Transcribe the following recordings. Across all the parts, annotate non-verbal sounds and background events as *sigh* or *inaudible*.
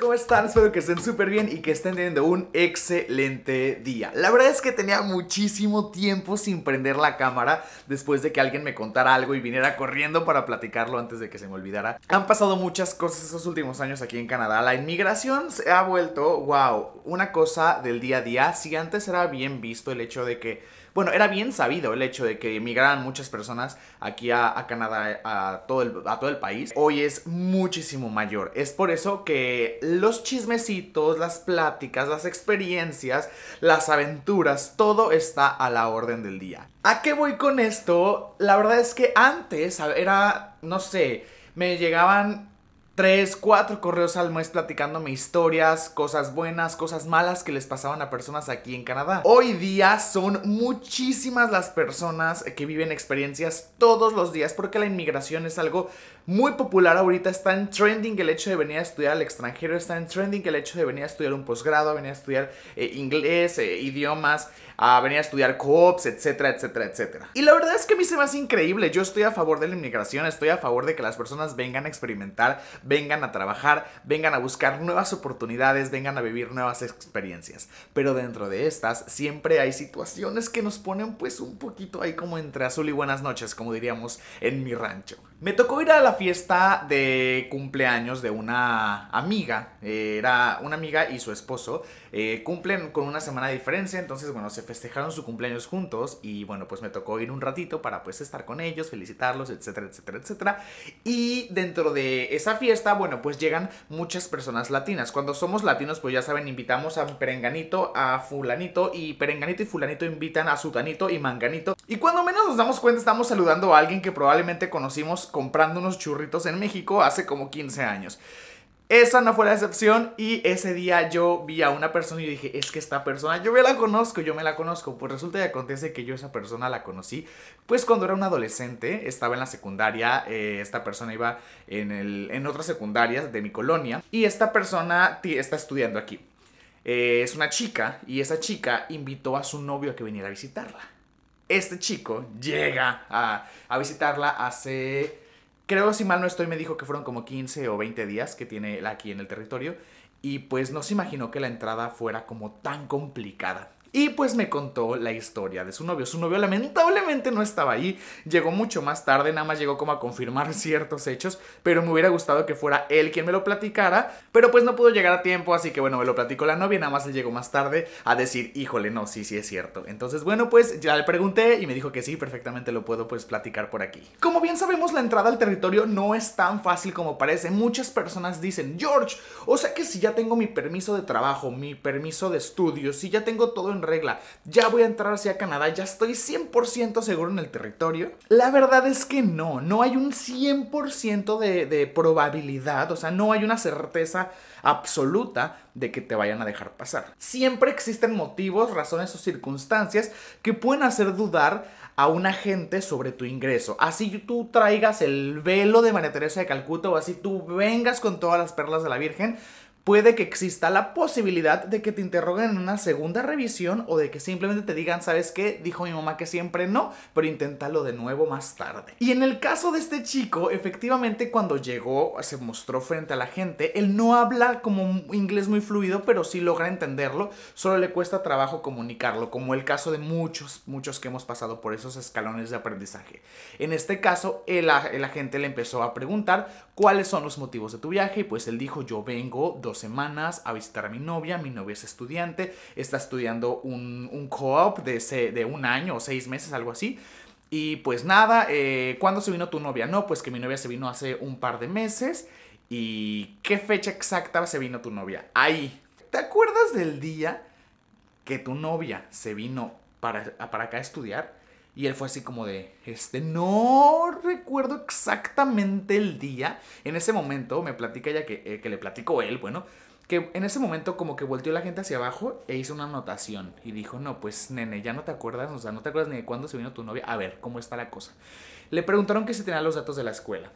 ¿cómo están? Espero que estén súper bien y que estén teniendo un excelente día. La verdad es que tenía muchísimo tiempo sin prender la cámara después de que alguien me contara algo y viniera corriendo para platicarlo antes de que se me olvidara. Han pasado muchas cosas estos últimos años aquí en Canadá. La inmigración se ha vuelto, wow, una cosa del día a día. Si antes era bien visto el hecho de que bueno, era bien sabido el hecho de que emigraran muchas personas aquí a, Canadá, a todo, el, a todo el país, hoy es muchísimo mayor. Es por eso que los chismecitos, las pláticas, las experiencias, las aventuras, todo está a la orden del día. ¿A qué voy con esto? La verdad es que antes era, no sé, me llegaban tres, cuatro correos al mes platicándome historias, cosas buenas, cosas malas que les pasaban a personas aquí en Canadá. Hoy día son muchísimas las personas que viven experiencias todos los días porque la inmigración es algo muy popular ahorita. Está en trending el hecho de venir a estudiar al extranjero, está en trending el hecho de venir a estudiar un posgrado, venir a estudiar eh, inglés, eh, idiomas a venir a estudiar COPS, etcétera, etcétera, etcétera. Y la verdad es que a mí se me hace increíble. Yo estoy a favor de la inmigración, estoy a favor de que las personas vengan a experimentar, vengan a trabajar, vengan a buscar nuevas oportunidades, vengan a vivir nuevas experiencias. Pero dentro de estas siempre hay situaciones que nos ponen pues un poquito ahí como entre azul y buenas noches, como diríamos en mi rancho. Me tocó ir a la fiesta de cumpleaños de una amiga. Eh, era una amiga y su esposo. Eh, cumplen con una semana de diferencia, entonces bueno, se festejaron su cumpleaños juntos y bueno, pues me tocó ir un ratito para pues estar con ellos, felicitarlos, etcétera, etcétera, etcétera. Y dentro de esa fiesta, bueno, pues llegan muchas personas latinas. Cuando somos latinos, pues ya saben, invitamos a Perenganito, a Fulanito y Perenganito y Fulanito invitan a Sutanito y Manganito. Y cuando menos nos damos cuenta, estamos saludando a alguien que probablemente conocimos comprando unos churritos en México hace como 15 años. Esa no fue la excepción y ese día yo vi a una persona y dije, es que esta persona, yo me la conozco, yo me la conozco. Pues resulta y acontece que yo esa persona la conocí, pues cuando era un adolescente, estaba en la secundaria, eh, esta persona iba en, el, en otras secundarias de mi colonia y esta persona está estudiando aquí. Eh, es una chica y esa chica invitó a su novio a que viniera a visitarla. Este chico llega a, a visitarla hace Creo, si mal no estoy, me dijo que fueron como 15 o 20 días que tiene aquí en el territorio y pues no se imaginó que la entrada fuera como tan complicada y pues me contó la historia de su novio. Su novio lamentablemente no estaba ahí, llegó mucho más tarde, nada más llegó como a confirmar *laughs* ciertos hechos, pero me hubiera gustado que fuera él quien me lo platicara, pero pues no pudo llegar a tiempo, así que bueno, me lo platicó la novia, nada más le llegó más tarde a decir, híjole, no, sí, sí es cierto. Entonces bueno, pues ya le pregunté y me dijo que sí, perfectamente lo puedo pues platicar por aquí. Como bien sabemos, la entrada al territorio no es tan fácil como parece. Muchas personas dicen, George, o sea que si ya tengo mi permiso de trabajo, mi permiso de estudio, si ya tengo todo en regla. Ya voy a entrar hacia Canadá, ya estoy 100% seguro en el territorio. La verdad es que no, no hay un 100% de, de probabilidad, o sea, no hay una certeza absoluta de que te vayan a dejar pasar. Siempre existen motivos, razones o circunstancias que pueden hacer dudar a un agente sobre tu ingreso. Así tú traigas el velo de María Teresa de Calcuta o así tú vengas con todas las perlas de la Virgen, puede que exista la posibilidad de que te interroguen en una segunda revisión o de que simplemente te digan, ¿sabes qué? Dijo mi mamá que siempre no, pero inténtalo de nuevo más tarde. Y en el caso de este chico, efectivamente cuando llegó, se mostró frente a la gente, él no habla como un inglés muy fluido, pero sí logra entenderlo, solo le cuesta trabajo comunicarlo, como el caso de muchos, muchos que hemos pasado por esos escalones de aprendizaje. En este caso, el, el agente le empezó a preguntar cuáles son los motivos de tu viaje y pues él dijo, yo vengo dos semanas a visitar a mi novia. Mi novia es estudiante, está estudiando un, co-op de, de un año o seis meses, algo así. Y pues nada, cuando eh, ¿cuándo se vino tu novia? No, pues que mi novia se vino hace un par de meses. ¿Y qué fecha exacta se vino tu novia? Ahí. ¿Te acuerdas del día que tu novia se vino para, para acá a estudiar? Y él fue así como de, este, no recuerdo exactamente el día. En ese momento me platica ya eh, que, le platicó él, bueno, que en ese momento como que volteó la gente hacia abajo e hizo una anotación y dijo, no, pues nene, ya no te acuerdas, o sea, no te acuerdas ni de cuándo se vino tu novia, a ver, ¿cómo está la cosa? Le preguntaron que si tenía los datos de la escuela,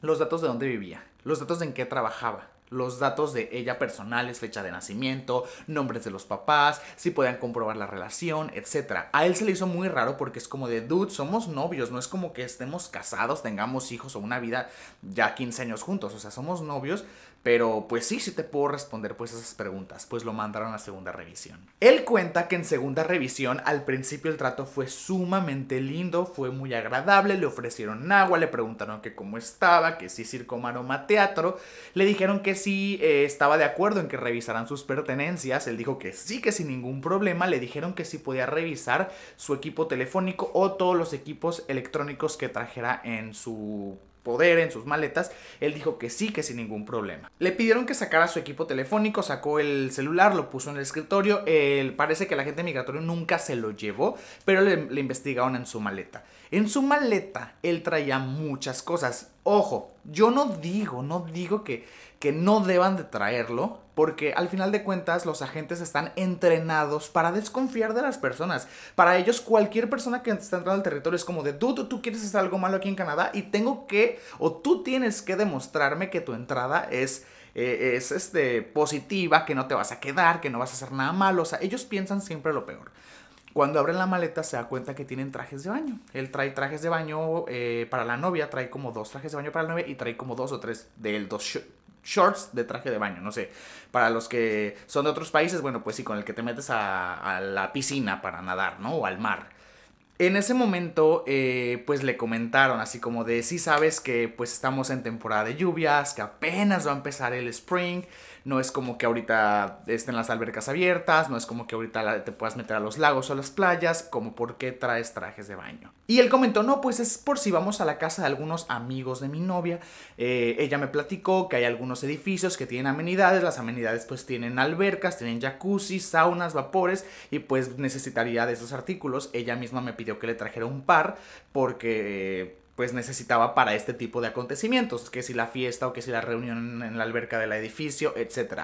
los datos de dónde vivía, los datos de en qué trabajaba, los datos de ella personales, fecha de nacimiento, nombres de los papás, si podían comprobar la relación, etc. A él se le hizo muy raro porque es como de, dude, somos novios, no es como que estemos casados, tengamos hijos o una vida ya 15 años juntos, o sea, somos novios, pero pues sí, sí te puedo responder pues esas preguntas, pues lo mandaron a segunda revisión. Él cuenta que en segunda revisión al principio el trato fue sumamente lindo, fue muy agradable, le ofrecieron agua, le preguntaron que cómo estaba, que si circo, maroma, teatro, le dijeron que sí eh, estaba de acuerdo en que revisaran sus pertenencias, él dijo que sí, que sin ningún problema, le dijeron que sí podía revisar su equipo telefónico o todos los equipos electrónicos que trajera en su poder, en sus maletas, él dijo que sí, que sin ningún problema. Le pidieron que sacara su equipo telefónico, sacó el celular, lo puso en el escritorio, él, parece que la gente migratoria nunca se lo llevó, pero le investigaron en su maleta. En su maleta él traía muchas cosas. Ojo, yo no digo, no digo que que no deban de traerlo, porque al final de cuentas los agentes están entrenados para desconfiar de las personas. Para ellos cualquier persona que está entrando al territorio es como de, tú, tú, quieres hacer algo malo aquí en Canadá y tengo que, o tú tienes que demostrarme que tu entrada es... Eh, es este, positiva, que no te vas a quedar, que no vas a hacer nada malo, o sea, ellos piensan siempre lo peor. Cuando abren la maleta se da cuenta que tienen trajes de baño. Él trae trajes de baño eh, para la novia, trae como dos trajes de baño para la novia y trae como dos o tres de él, dos, shorts de traje de baño, no sé. Para los que son de otros países, bueno, pues sí, con el que te metes a, la piscina para nadar, ¿no? O al mar. En ese momento, eh, pues le comentaron así como de, sí sabes que pues estamos en temporada de lluvias, que apenas va a empezar el spring, no es como que ahorita estén las albercas abiertas, no es como que ahorita te puedas meter a los lagos o a las playas, como por qué traes trajes de baño. Y él comentó, no, pues es por si vamos a la casa de algunos amigos de mi novia. Eh, ella me platicó que hay algunos edificios que tienen amenidades, las amenidades pues tienen albercas, tienen jacuzzi, saunas, vapores y pues necesitaría de esos artículos. Ella misma me pidió que le trajera un par porque pues, necesitaba para este tipo de acontecimientos, que si la fiesta o que si la reunión en la alberca del edificio, etc.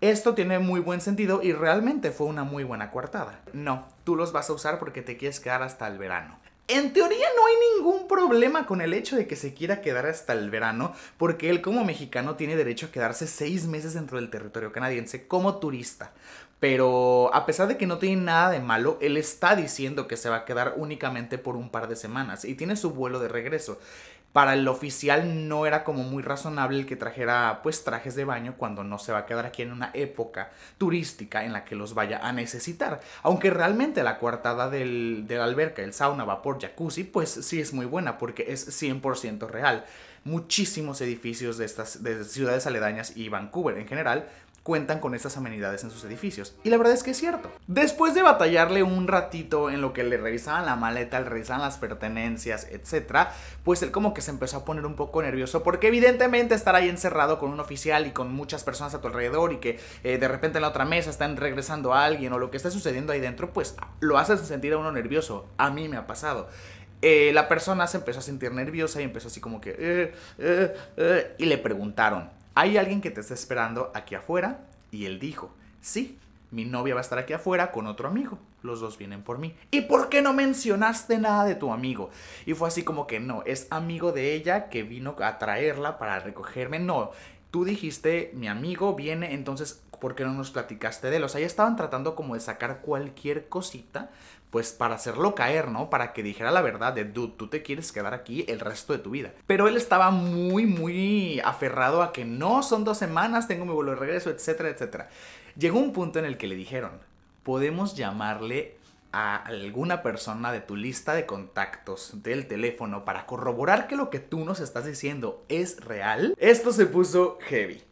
Esto tiene muy buen sentido y realmente fue una muy buena coartada. No, tú los vas a usar porque te quieres quedar hasta el verano. En teoría no hay ningún problema con el hecho de que se quiera quedar hasta el verano, porque él como mexicano tiene derecho a quedarse seis meses dentro del territorio canadiense como turista. Pero a pesar de que no tiene nada de malo, él está diciendo que se va a quedar únicamente por un par de semanas y tiene su vuelo de regreso. Para el oficial no era como muy razonable el que trajera pues trajes de baño cuando no se va a quedar aquí en una época turística en la que los vaya a necesitar. Aunque realmente la coartada del, alberca, el sauna, vapor, jacuzzi, pues sí es muy buena porque es 100% real muchísimos edificios de estas de ciudades aledañas y Vancouver en general cuentan con estas amenidades en sus edificios. Y la verdad es que es cierto. Después de batallarle un ratito en lo que le revisaban la maleta, le revisaban las pertenencias, etc., pues él como que se empezó a poner un poco nervioso porque evidentemente estar ahí encerrado con un oficial y con muchas personas a tu alrededor y que eh, de repente en la otra mesa están regresando a alguien o lo que está sucediendo ahí dentro, pues lo hace sentir a uno nervioso. A mí me ha pasado. Eh, la persona se empezó a sentir nerviosa y empezó así como que... Eh, y le preguntaron, hay alguien que te está esperando aquí afuera. Y él dijo, sí, mi novia va a estar aquí afuera con otro amigo. Los dos vienen por mí. ¿Y por qué no mencionaste nada de tu amigo? Y fue así como que no, es amigo de ella que vino a traerla para recogerme. No, tú dijiste, mi amigo viene, entonces, ¿por qué no nos platicaste de él? O sea, ya estaban tratando como de sacar cualquier cosita pues para hacerlo caer, ¿no? Para que dijera la verdad de, dude, tú te quieres quedar aquí el resto de tu vida. Pero él estaba muy, muy aferrado a que no, son dos semanas, tengo mi vuelo de regreso, etcétera, etcétera. Llegó un punto en el que le dijeron, podemos llamarle a alguna persona de tu lista de contactos del teléfono para corroborar que lo que tú nos estás diciendo es real. Esto se puso heavy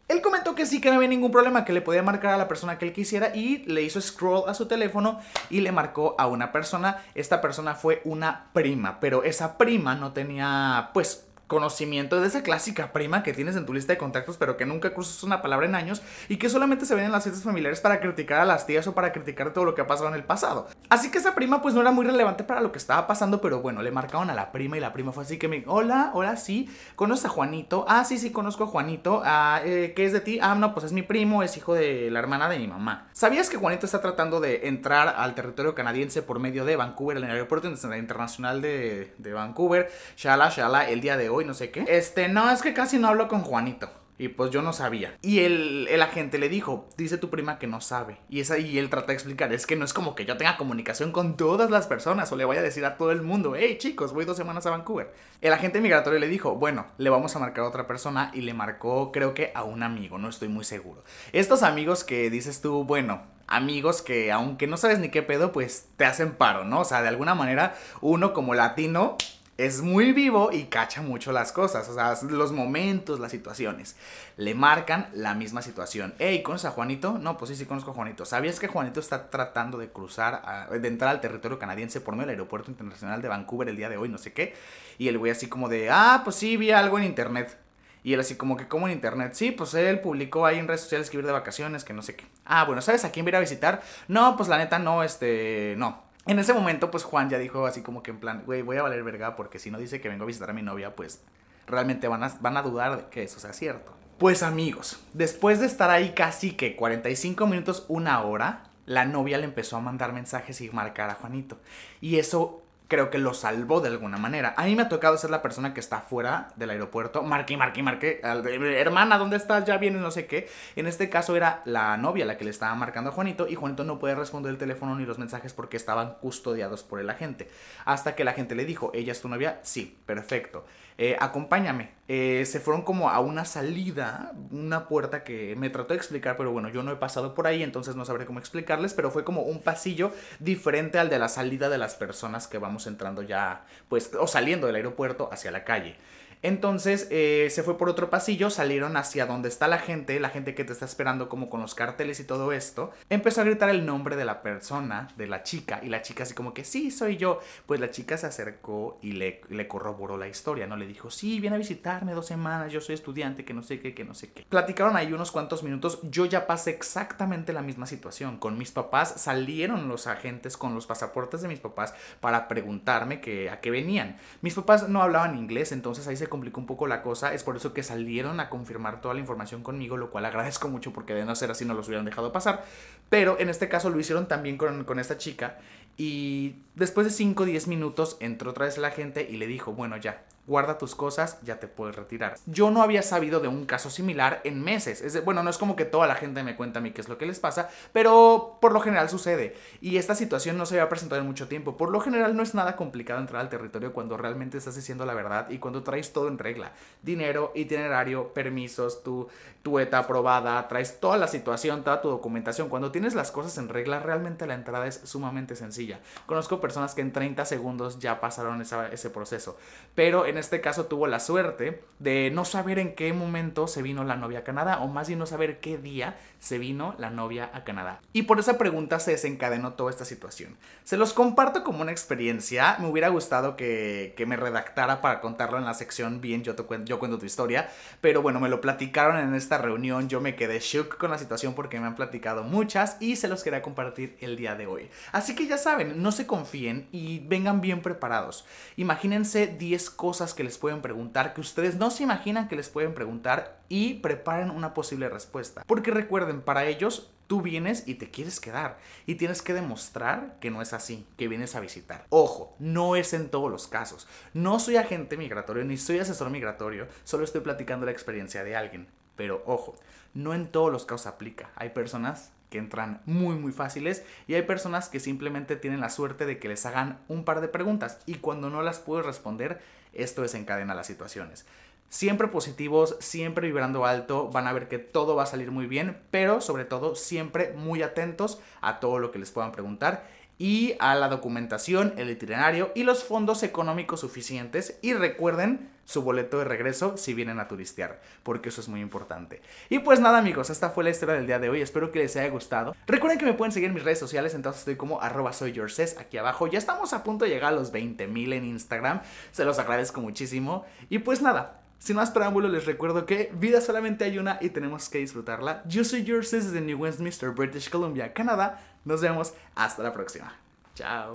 que sí que no había ningún problema, que le podía marcar a la persona que él quisiera y le hizo scroll a su teléfono y le marcó a una persona. Esta persona fue una prima, pero esa prima no tenía pues conocimiento, de esa clásica prima que tienes en tu lista de contactos, pero que nunca cruzas una palabra en años y que solamente se ven en las fiestas familiares para criticar a las tías o para criticar todo lo que ha pasado en el pasado. Así que esa prima pues no era muy relevante para lo que estaba pasando, pero bueno, le marcaron a la prima y la prima fue así que me, hola, hola, sí, ¿conoces a Juanito? Ah, sí, sí, conozco a Juanito. Ah, eh, ¿qué es de ti? Ah, no, pues es mi primo, es hijo de la hermana de mi mamá. ¿Sabías que Juanito está tratando de entrar al territorio canadiense por medio de Vancouver, el aeropuerto internacional de, de Vancouver? Shala, shala, el día de hoy y no sé qué. Este, no, es que casi no hablo con Juanito. Y pues yo no sabía. Y el, el, agente le dijo, dice tu prima que no sabe. Y, esa, y él trata de explicar, es que no es como que yo tenga comunicación con todas las personas o le vaya a decir a todo el mundo, hey chicos, voy dos semanas a Vancouver. El agente migratorio le dijo, bueno, le vamos a marcar a otra persona y le marcó creo que a un amigo, no estoy muy seguro. Estos amigos que dices tú, bueno, amigos que aunque no sabes ni qué pedo, pues te hacen paro, ¿no? O sea, de alguna manera uno como latino es muy vivo y cacha mucho las cosas, o sea, los momentos, las situaciones. Le marcan la misma situación. Hey, ¿conoces a Juanito? No, pues sí, sí conozco a Juanito. ¿Sabías que Juanito está tratando de cruzar, de entrar al territorio canadiense por medio del aeropuerto internacional de Vancouver el día de hoy, no sé qué? Y el güey así como de, ah, pues sí, vi algo en internet. Y él así como que, ¿cómo en internet? Sí, pues él publicó ahí en redes sociales que iba de vacaciones, que no sé qué. Ah, bueno, ¿sabes a quién ir a visitar? No, pues la neta no, este, no. En ese momento, pues Juan ya dijo así como que en plan, güey, voy a valer verga porque si no dice que vengo a visitar a mi novia, pues realmente van a, van a dudar de que eso sea cierto. Pues amigos, después de estar ahí casi que 45 minutos, una hora, la novia le empezó a mandar mensajes y marcar a Juanito. Y eso creo que lo salvó de alguna manera. A mí me ha tocado ser la persona que está fuera del aeropuerto, marqué, marqué, marqué, hermana, ¿dónde estás? Ya vienes no sé qué. En este caso era la novia la que le estaba marcando a Juanito y Juanito no puede responder el teléfono ni los mensajes porque estaban custodiados por el agente. Hasta que la gente le dijo, ¿ella es tu novia? Sí, perfecto. Eh, acompáñame. Eh, se fueron como a una salida, una puerta que me trató de explicar, pero bueno, yo no he pasado por ahí, entonces no sabré cómo explicarles, pero fue como un pasillo diferente al de la salida de las personas que vamos entrando ya, pues, o saliendo del aeropuerto hacia la calle. Entonces eh, se fue por otro pasillo, salieron hacia donde está la gente, la gente que te está esperando como con los carteles y todo esto. Empezó a gritar el nombre de la persona, de la chica, y la chica así como que sí, soy yo. Pues la chica se acercó y le, corroboró la historia, ¿no? Le dijo, sí, viene a visitarme dos semanas, yo soy estudiante, que no sé qué, que no sé qué. Platicaron ahí unos cuantos minutos, yo ya pasé exactamente la misma situación. Con mis papás salieron los agentes con los pasaportes de mis papás para preguntarme que, a qué venían. Mis papás no hablaban inglés, entonces ahí se complicó un poco la cosa, es por eso que salieron a confirmar toda la información conmigo, lo cual agradezco mucho porque de no ser así no los hubieran dejado pasar, pero en este caso lo hicieron también con, esta chica y después de 5 o 10 minutos entró otra vez la gente y le dijo, bueno ya, guarda tus cosas, ya te puedes retirar. Yo no había sabido de un caso similar en meses. bueno, no es como que toda la gente me cuenta a mí qué es lo que les pasa, pero por lo general sucede. Y esta situación no se había presentado en mucho tiempo. Por lo general no es nada complicado entrar al territorio cuando realmente estás diciendo la verdad y cuando traes todo en regla. Dinero, itinerario, permisos, tu, tu ETA aprobada, traes toda la situación, toda tu documentación. Cuando tienes las cosas en regla, realmente la entrada es sumamente sencilla. Conozco personas que en 30 segundos ya pasaron ese proceso. Pero en este caso tuvo la suerte de no saber en qué momento se vino la novia a Canadá, o más bien no saber qué día se vino la novia a Canadá. Y por esa pregunta se desencadenó toda esta situación. Se los comparto como una experiencia, me hubiera gustado que, me redactara para contarlo en la sección bien, yo, te cuento, yo cuento tu historia, pero bueno, me lo platicaron en esta reunión, yo me quedé shook con la situación porque me han platicado muchas y se los quería compartir el día de hoy. Así que ya saben, no se confíen y vengan bien preparados. Imagínense 10 cosas que les pueden preguntar que ustedes no se imaginan que les pueden preguntar y preparen una posible respuesta. Porque recuerden, para ellos tú vienes y te quieres quedar y tienes que demostrar que no es así, que vienes a visitar. Ojo, no es en todos los casos. No soy agente migratorio ni soy asesor migratorio, solo estoy platicando la experiencia de alguien. Pero ojo, no en todos los casos aplica. Hay personas que entran muy muy fáciles y hay personas que simplemente tienen la suerte de que les hagan un par de preguntas y cuando no las puedo responder esto desencadena las situaciones. Siempre positivos, siempre vibrando alto, van a ver que todo va a salir muy bien, pero sobre todo siempre muy atentos a todo lo que les puedan preguntar y a la documentación, el itinerario y los fondos económicos suficientes. Y recuerden su boleto de regreso si vienen a turistear, porque eso es muy importante. Y pues nada amigos, esta fue la historia del día de hoy, espero que les haya gustado. Recuerden que me pueden seguir en mis redes sociales, entonces estoy como arroba soyyourses aquí abajo. Ya estamos a punto de llegar a los 20.000 mil en Instagram, se los agradezco muchísimo. Y pues nada, sin más preámbulo, les recuerdo que vida solamente hay una y tenemos que disfrutarla. Yo soy Yours desde New Westminster, British Columbia, Canadá. Nos vemos hasta la próxima. Chao.